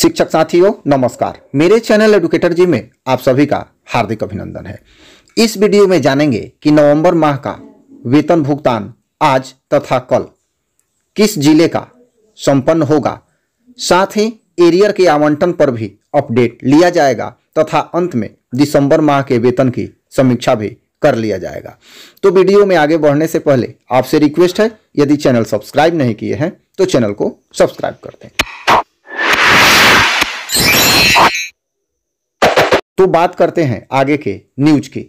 शिक्षक साथियों नमस्कार मेरे चैनल एडुकेटर जी में आप सभी का हार्दिक अभिनंदन है इस वीडियो में जानेंगे कि नवंबर माह का वेतन भुगतान आज तथा कल किस जिले का संपन्न होगा साथ ही एरियर के आवंटन पर भी अपडेट लिया जाएगा तथा अंत में दिसंबर माह के वेतन की समीक्षा भी कर लिया जाएगा तो वीडियो में आगे बढ़ने से पहले आपसे रिक्वेस्ट है यदि चैनल सब्सक्राइब नहीं किए हैं तो चैनल को सब्सक्राइब कर दें तो बात करते हैं आगे के न्यूज की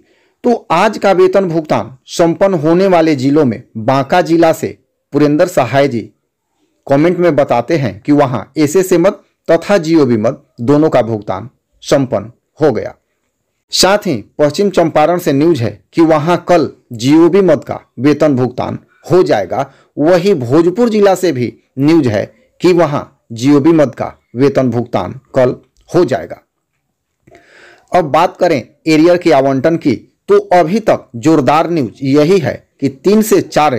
तो आज का वेतन भुगतान संपन्न होने वाले जिलों में बांका जिला से पुरेंद्र सहाय जी कमेंट में बताते हैं कि वहां एस मत तथा जियो मत दोनों का भुगतान संपन्न हो गया साथ ही पश्चिम चंपारण से न्यूज है कि वहां कल जियो मत का वेतन भुगतान हो जाएगा वही भोजपुर जिला से भी न्यूज है कि वहां जियो मत का वेतन भुगतान कल हो जाएगा अब बात करें एरियर के आवंटन की तो अभी तक जोरदार न्यूज यही है कि तीन से चार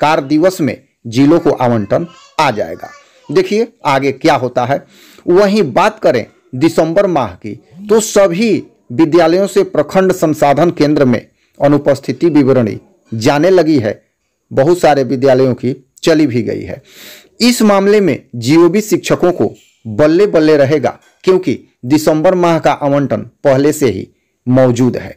कार दिवस में जिलों को आवंटन आ जाएगा देखिए आगे क्या होता है वहीं बात करें दिसंबर माह की तो सभी विद्यालयों से प्रखंड संसाधन केंद्र में अनुपस्थिति विवरणी जाने लगी है बहुत सारे विद्यालयों की चली भी गई है इस मामले में जीओबी शिक्षकों को बल्ले बल्ले रहेगा क्योंकि दिसंबर माह का आवंटन पहले से ही मौजूद है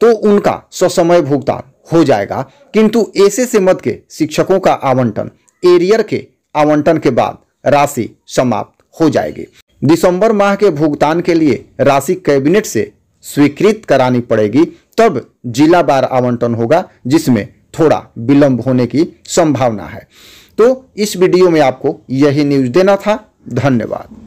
तो उनका ससमय भुगतान हो जाएगा किंतु ऐसे से मत के शिक्षकों का आवंटन एरियर के आवंटन के बाद राशि समाप्त हो जाएगी दिसंबर माह के भुगतान के लिए राशि कैबिनेट से स्वीकृत करानी पड़ेगी तब जिला बार आवंटन होगा जिसमें थोड़ा विलंब होने की संभावना है तो इस वीडियो में आपको यही न्यूज़ देना था धन्यवाद